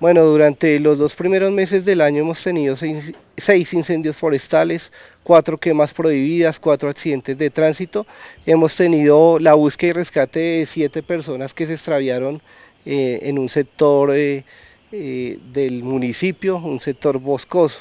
Bueno, durante los dos primeros meses del año hemos tenido seis, incendios forestales, cuatro quemas prohibidas, cuatro accidentes de tránsito. Hemos tenido la búsqueda y rescate de siete personas que se extraviaron eh, en un sector eh, eh, del municipio, un sector boscoso.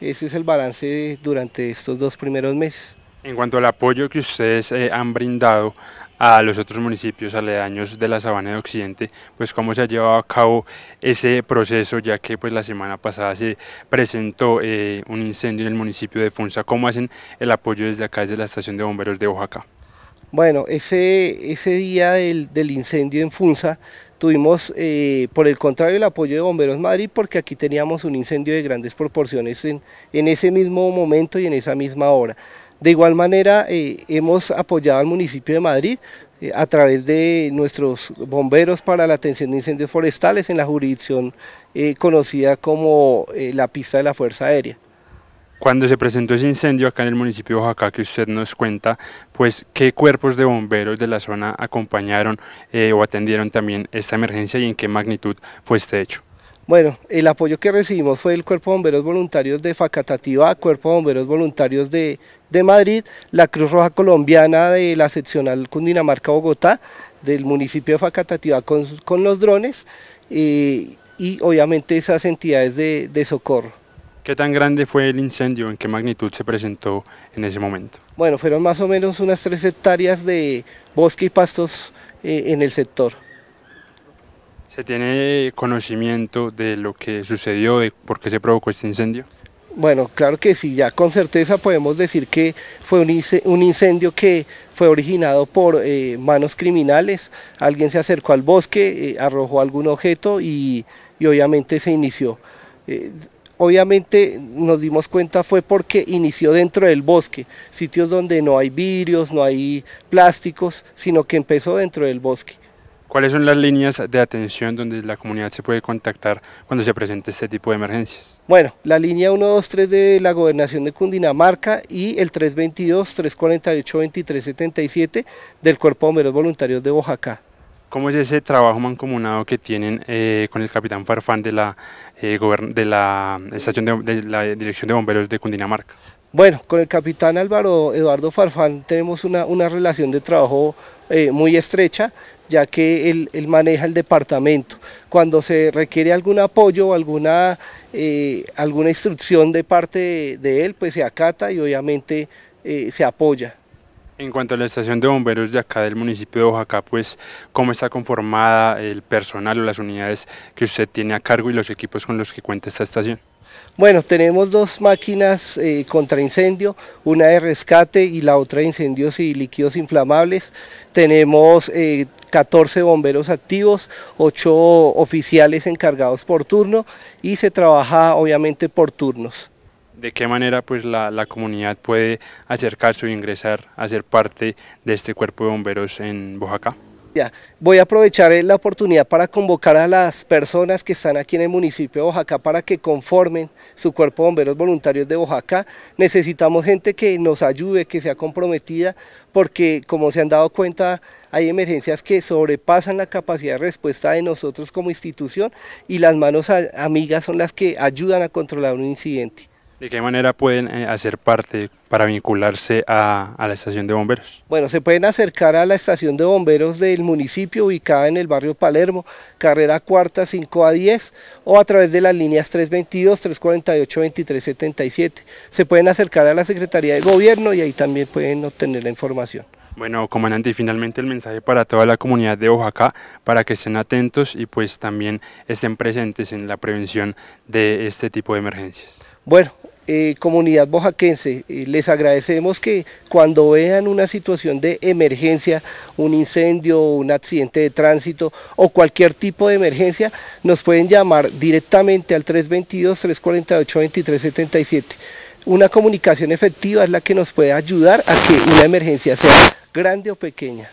Ese es el balance durante estos dos primeros meses. En cuanto al apoyo que ustedes han brindado a los otros municipios aledaños de la Sabana de Occidente, pues cómo se ha llevado a cabo ese proceso, ya que pues la semana pasada se presentó eh, un incendio en el municipio de Funza, cómo hacen el apoyo desde acá, desde la estación de bomberos de Oaxaca. Bueno, ese, ese día del, incendio en Funza tuvimos, eh, por el contrario, el apoyo de Bomberos Madrid porque aquí teníamos un incendio de grandes proporciones en, en ese mismo momento y en esa misma hora. De igual manera, eh, hemos apoyado al municipio de Madrid eh, a través de nuestros bomberos para la atención de incendios forestales en la jurisdicción eh, conocida como la pista de la Fuerza Aérea. Cuando se presentó ese incendio acá en el municipio de Oaxaca que usted nos cuenta, pues qué cuerpos de bomberos de la zona acompañaron o atendieron también esta emergencia y en qué magnitud fue este hecho. Bueno, el apoyo que recibimos fue el Cuerpo de Bomberos Voluntarios de Facatativá, Cuerpo de Bomberos Voluntarios de, Madrid, la Cruz Roja Colombiana de la seccional Cundinamarca-Bogotá, del municipio de Facatativá con, los drones eh, y obviamente esas entidades de, de socorro. ¿Qué tan grande fue el incendio? ¿En qué magnitud se presentó en ese momento? Bueno, fueron más o menos unas tres hectáreas de bosque y pastos eh, en el sector. ¿Se tiene conocimiento de lo que sucedió, de por qué se provocó este incendio? Bueno, claro que sí, ya con certeza podemos decir que fue un incendio que fue originado por eh, manos criminales. Alguien se acercó al bosque, eh, arrojó algún objeto y, obviamente se inició. Eh, obviamente nos dimos cuenta fue porque inició dentro del bosque, sitios donde no hay vidrios, no hay plásticos, sino que empezó dentro del bosque. ¿Cuáles son las líneas de atención donde la comunidad se puede contactar cuando se presente este tipo de emergencias? Bueno, la línea 123 de la Gobernación de Cundinamarca y el 322-348-2377 del Cuerpo de Bomberos Voluntarios de Oaxaca. ¿Cómo es ese trabajo mancomunado que tienen eh, con el capitán Farfán de la, eh, de la estación de la Dirección de Bomberos de Cundinamarca? Bueno, con el capitán Álvaro Eduardo Farfán tenemos una, relación de trabajo eh, muy estrecha, ya que él, maneja el departamento. Cuando se requiere algún apoyo o alguna, eh, alguna instrucción de parte de, él, pues se acata y obviamente eh, se apoya. En cuanto a la estación de bomberos de acá del municipio de Oaxaca, pues cómo está conformada el personal o las unidades que usted tiene a cargo y los equipos con los que cuenta esta estación. Bueno, tenemos dos máquinas eh, contra incendio, una de rescate y la otra de incendios y líquidos inflamables. Tenemos 14 eh, bomberos activos, 8 oficiales encargados por turno y se trabaja obviamente por turnos. ¿De qué manera pues, la, comunidad puede acercarse o ingresar a ser parte de este cuerpo de bomberos en Oaxaca? Voy a aprovechar eh, la oportunidad para convocar a las personas que están aquí en el municipio de Oaxaca para que conformen su cuerpo de bomberos voluntarios de Oaxaca. Necesitamos gente que nos ayude, que sea comprometida, porque como se han dado cuenta, hay emergencias que sobrepasan la capacidad de respuesta de nosotros como institución y las manos amigas son las que ayudan a controlar un incidente. ¿De qué manera pueden eh, hacer parte para vincularse a, la estación de bomberos? Bueno, se pueden acercar a la estación de bomberos del municipio ubicada en el barrio Palermo, carrera cuarta 5 a 10 o a través de las líneas 322, 348, 2377. Se pueden acercar a la Secretaría de Gobierno y ahí también pueden obtener la información. Bueno, comandante, y finalmente el mensaje para toda la comunidad de Oaxaca, para que estén atentos y pues también estén presentes en la prevención de este tipo de emergencias. Bueno, eh, comunidad bojaquense, eh, les agradecemos que cuando vean una situación de emergencia, un incendio, un accidente de tránsito o cualquier tipo de emergencia, nos pueden llamar directamente al 322-348-2377. Una comunicación efectiva es la que nos puede ayudar a que una emergencia sea grande o pequeña.